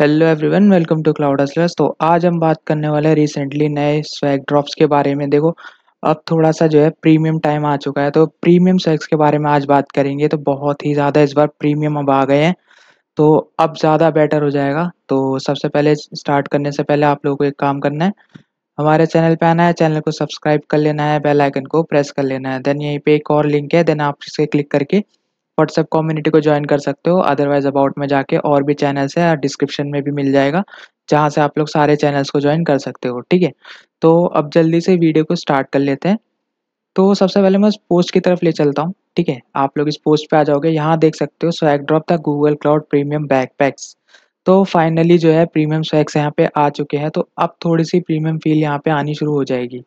hello everyone welcome to cloud असलर्स तो आज हम बात करने वाले हैं रिसेंटली नए स्वैग ड्रॉप्स के बारे में देखो अब थोड़ा सा जो है प्रीमियम टाइम आ चुका है तो प्रीमियम स्वैग्स के बारे में आज बात करेंगे तो बहुत ही ज़्यादा इस बार प्रीमियम अब आ गए हैं तो अब ज़्यादा बेटर हो जाएगा तो सबसे पहले स्टार्ट करने से पहले आप लोगों को एक काम करना है हमारे चैनल पर आना है चैनल को सब्सक्राइब कर लेना है बेलाइकन को प्रेस कर लेना है देन यहीं पर एक और लिंक है देन आप इसे क्लिक करके व्हाट्सएप कम्युनिटी को ज्वाइन कर सकते हो अदरवाइज अबाउट में जाके और भी चैनल्स है डिस्क्रिप्शन में भी मिल जाएगा जहाँ से आप लोग सारे चैनल्स को ज्वाइन कर सकते हो ठीक है तो अब जल्दी से वीडियो को स्टार्ट कर लेते हैं तो सबसे पहले मैं उस पोस्ट की तरफ ले चलता हूँ ठीक है आप लोग इस पोस्ट पे आ जाओगे यहाँ देख सकते हो स्वैग ड्रॉप था गूगल क्लाउड प्रीमियम बैकपैक्स तो फाइनली जो है प्रीमियम स्वैग्स यहाँ पे आ चुके हैं तो अब थोड़ी सी प्रीमियम फील यहाँ पे आनी शुरू हो जाएगी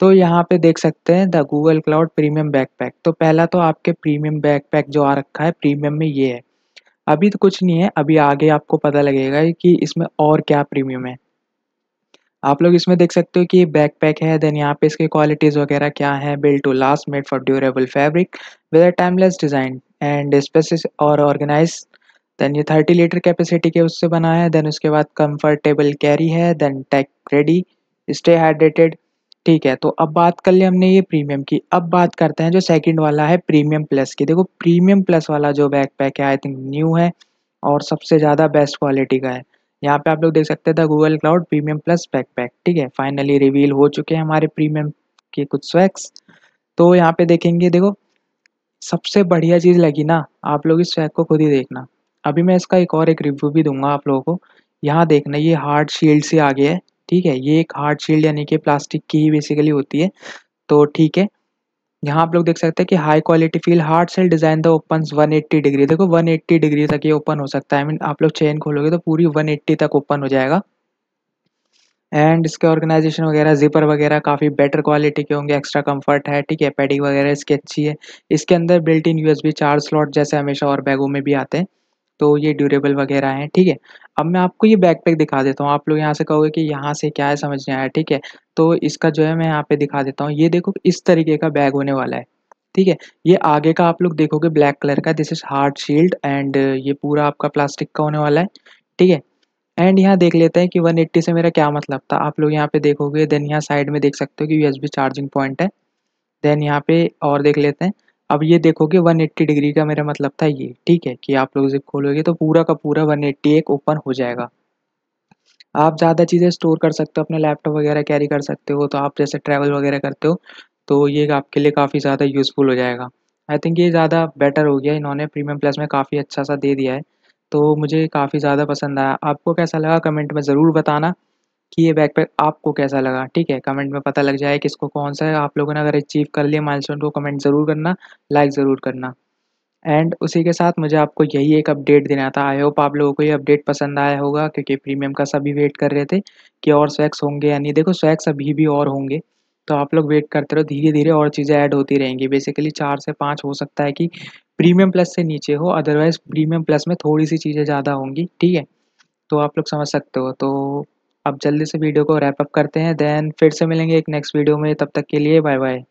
तो यहाँ पे देख सकते हैं the Google cloud premium backpack तो पहला तो आपके प्रीमियम बैकपैक जो आ रखा है प्रीमियम में ये है अभी तो कुछ नहीं है अभी आगे आपको पता लगेगा कि इसमें और क्या प्रीमियम है आप लोग इसमें देख सकते हो कि ये बैकपैक है देन यहाँ पे इसके क्वालिटीज़ वगैरह क्या है build to last made for durable fabric with timeless design and spacious और ऑर्गेनाइज देन ये थर्टी लीटर कैपेसिटी के उससे बना है देन उसके बाद कंफर्टेबल कैरी है then tech ready stay hydrated ठीक है तो अब बात कर लिया हमने ये प्रीमियम की अब बात करते हैं जो सेकंड वाला है प्रीमियम प्लस की देखो प्रीमियम प्लस वाला जो बैक पैक है आई थिंक न्यू है और सबसे ज़्यादा बेस्ट क्वालिटी का है यहाँ पे आप लोग देख सकते थे Google cloud premium plus backpack ठीक है फाइनली रिवील हो चुके हैं हमारे प्रीमियम के कुछ स्वैक्स तो यहाँ पे देखेंगे देखो सबसे बढ़िया चीज़ लगी ना आप लोग इस स्वैग को खुद ही देखना अभी मैं इसका एक और एक रिव्यू भी दूंगा आप लोगों को यहाँ देखना ये हार्ड शील्ड से आगे है ठीक है ये एक हार्ड शील्ड यानी कि प्लास्टिक की ही बेसिकली होती है तो ठीक है यहाँ आप लोग देख सकते हैं कि high quality feel hard shell design the open 180 degree देखो 180 डिग्री तक ये ओपन हो सकता है आई मीन आप लोग चेन खोलोगे तो पूरी 180 तक ओपन हो जाएगा एंड इसके ऑर्गेनाइजेशन वगैरह जिपर वगैरह काफ़ी बेटर क्वालिटी के होंगे एक्स्ट्रा कंफर्ट है ठीक है पैडिंग वगैरह इसकी अच्छी है इसके अंदर बिल्ट इन यूएसबी चार स्लॉट जैसे हमेशा और बैगों में भी आते हैं तो ये ड्यूरेबल वगैरह हैं ठीक है अब मैं आपको ये बैकपैक दिखा देता हूँ आप लोग यहाँ से कहोगे कि यहाँ से क्या है समझ नहीं आया ठीक है तो इसका जो है मैं यहाँ पे दिखा देता हूँ ये देखो इस तरीके का बैग होने वाला है ठीक है ये आगे का आप लोग देखोगे ब्लैक कलर का this is hard shield and ये पूरा आपका प्लास्टिक का होने वाला है ठीक है एंड यहाँ देख लेते हैं कि एट्टी से मेरा क्या मतलब था आप लोग यहाँ पे देखोगे देन यहाँ साइड में देख सकते हो कि यूएसबी चार्जिंग पॉइंट है देन यहाँ पे और देख लेते हैं अब ये देखोगे 180 डिग्री का मेरा मतलब था ये ठीक है कि आप लोग जब खोलोगे तो पूरा का पूरा एक ओपन हो जाएगा आप ज़्यादा चीज़ें स्टोर कर सकते हो अपने लैपटॉप वगैरह कैरी कर सकते हो तो आप जैसे ट्रैवल वगैरह करते हो तो ये आपके लिए काफ़ी ज़्यादा यूज़फुल हो जाएगा आई थिंक ये ज़्यादा बेटर हो गया इन्होंने प्रीमियम प्लस में काफ़ी अच्छा सा दे दिया है तो मुझे काफ़ी ज़्यादा पसंद आया आपको कैसा लगा कमेंट में ज़रूर बताना कि ये बैकपैक आपको कैसा लगा ठीक है कमेंट में पता लग जाए कि इसको कौन सा है आप लोगों ने अगर अचीव कर लिया माइलस्टोन को कमेंट ज़रूर करना लाइक ज़रूर करना एंड उसी के साथ मुझे आपको यही एक अपडेट देना था आई होप आप लोगों को ये अपडेट पसंद आया होगा क्योंकि प्रीमियम का सभी वेट कर रहे थे कि और स्वैक्स होंगे या नहीं देखो स्वैक्स अभी भी और होंगे तो आप लोग वेट करते रहो धीरे धीरे और चीज़ें ऐड होती रहेंगी बेसिकली चार से पाँच हो सकता है कि प्रीमियम प्लस से नीचे हो अदरवाइज़ प्रीमियम प्लस में थोड़ी सी चीज़ें ज़्यादा होंगी ठीक है तो आप लोग समझ सकते हो तो अब जल्दी से वीडियो को रैपअप करते हैं देन फिर से मिलेंगे एक नेक्स्ट वीडियो में तब तक के लिए बाय बाय